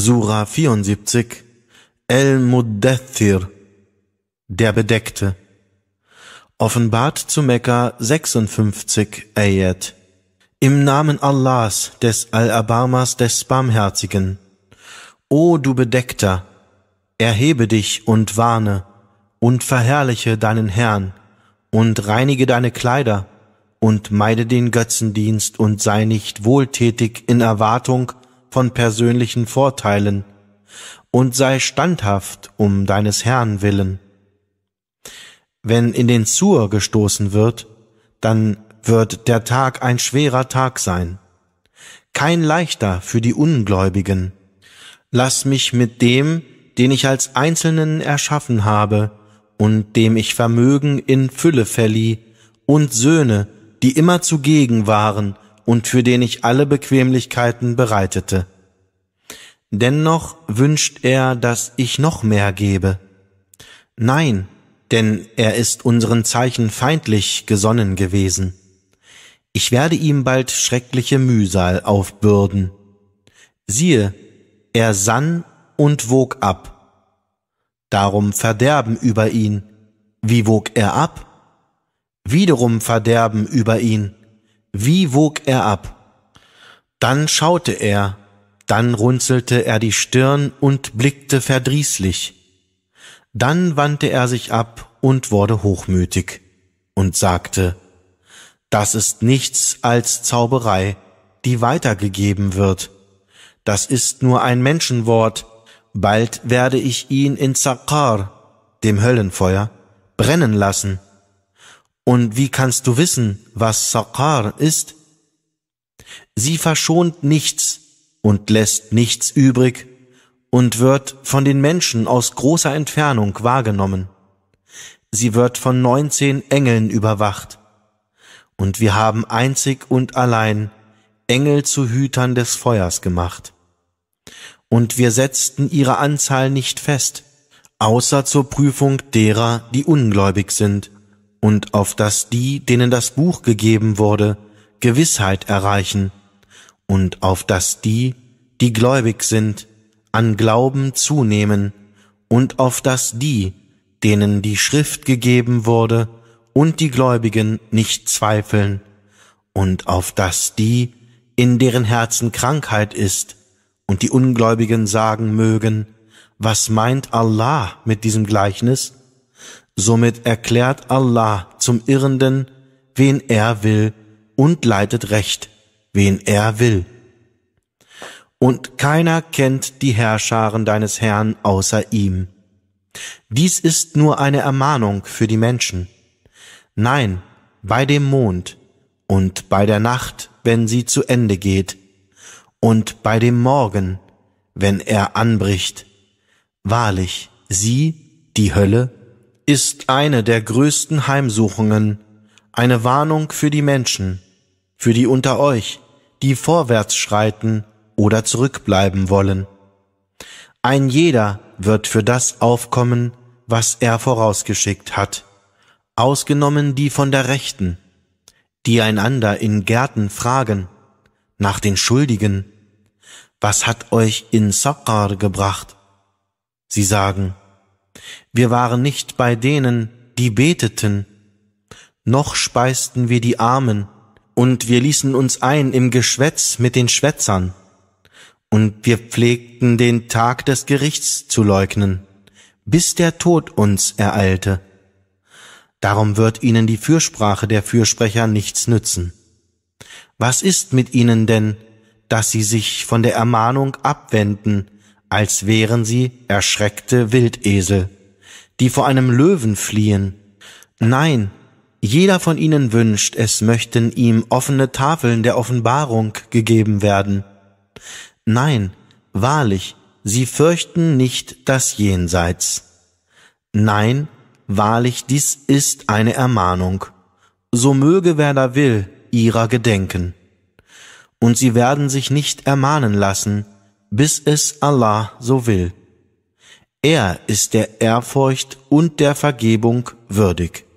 Sura 74, El Muddathir, der Bedeckte. Offenbart zu Mekka 56 Ayat. Im Namen Allahs, des Al-Abamas, des Barmherzigen. O du Bedeckter, erhebe dich und warne und verherrliche deinen Herrn und reinige deine Kleider und meide den Götzendienst und sei nicht wohltätig in Erwartung von persönlichen Vorteilen und sei standhaft um deines Herrn willen. Wenn in den Zur gestoßen wird, dann wird der Tag ein schwerer Tag sein, kein leichter für die Ungläubigen. Lass mich mit dem, den ich als Einzelnen erschaffen habe und dem ich Vermögen in Fülle verlieh, und Söhne, die immer zugegen waren, und für den ich alle Bequemlichkeiten bereitete. Dennoch wünscht er, dass ich noch mehr gebe. Nein, denn er ist unseren Zeichen feindlich gesonnen gewesen. Ich werde ihm bald schreckliche Mühsal aufbürden. Siehe, er sann und wog ab. Darum Verderben über ihn. Wie wog er ab? Wiederum Verderben über ihn. Wie wog er ab? Dann schaute er, dann runzelte er die Stirn und blickte verdrießlich. Dann wandte er sich ab und wurde hochmütig und sagte, das ist nichts als Zauberei, die weitergegeben wird. Das ist nur ein Menschenwort, bald werde ich ihn in Zakar, dem Höllenfeuer, brennen lassen. Und wie kannst du wissen, was Saqar ist? Sie verschont nichts und lässt nichts übrig und wird von den Menschen aus großer Entfernung wahrgenommen. Sie wird von neunzehn Engeln überwacht. Und wir haben einzig und allein Engel zu Hütern des Feuers gemacht. Und wir setzten ihre Anzahl nicht fest, außer zur Prüfung derer, die ungläubig sind und auf dass die, denen das Buch gegeben wurde, Gewissheit erreichen und auf dass die, die gläubig sind, an Glauben zunehmen und auf dass die, denen die Schrift gegeben wurde, und die Gläubigen nicht zweifeln und auf dass die, in deren Herzen Krankheit ist und die Ungläubigen sagen mögen, was meint Allah mit diesem Gleichnis? Somit erklärt Allah zum Irrenden, wen er will, und leitet Recht, wen er will. Und keiner kennt die Herrscharen deines Herrn außer ihm. Dies ist nur eine Ermahnung für die Menschen. Nein, bei dem Mond und bei der Nacht, wenn sie zu Ende geht, und bei dem Morgen, wenn er anbricht. Wahrlich, sie, die Hölle, ist eine der größten Heimsuchungen, eine Warnung für die Menschen, für die unter euch, die vorwärts schreiten oder zurückbleiben wollen. Ein jeder wird für das aufkommen, was er vorausgeschickt hat, ausgenommen die von der Rechten, die einander in Gärten fragen, nach den Schuldigen, was hat euch in Sakkar gebracht? Sie sagen, wir waren nicht bei denen, die beteten, noch speisten wir die Armen, und wir ließen uns ein im Geschwätz mit den Schwätzern, und wir pflegten den Tag des Gerichts zu leugnen, bis der Tod uns ereilte. Darum wird ihnen die Fürsprache der Fürsprecher nichts nützen. Was ist mit ihnen denn, dass sie sich von der Ermahnung abwenden, als wären sie erschreckte Wildesel, die vor einem Löwen fliehen. Nein, jeder von ihnen wünscht, es möchten ihm offene Tafeln der Offenbarung gegeben werden. Nein, wahrlich, sie fürchten nicht das Jenseits. Nein, wahrlich, dies ist eine Ermahnung. So möge wer da will, ihrer gedenken. Und sie werden sich nicht ermahnen lassen, bis es Allah so will. Er ist der Ehrfurcht und der Vergebung würdig.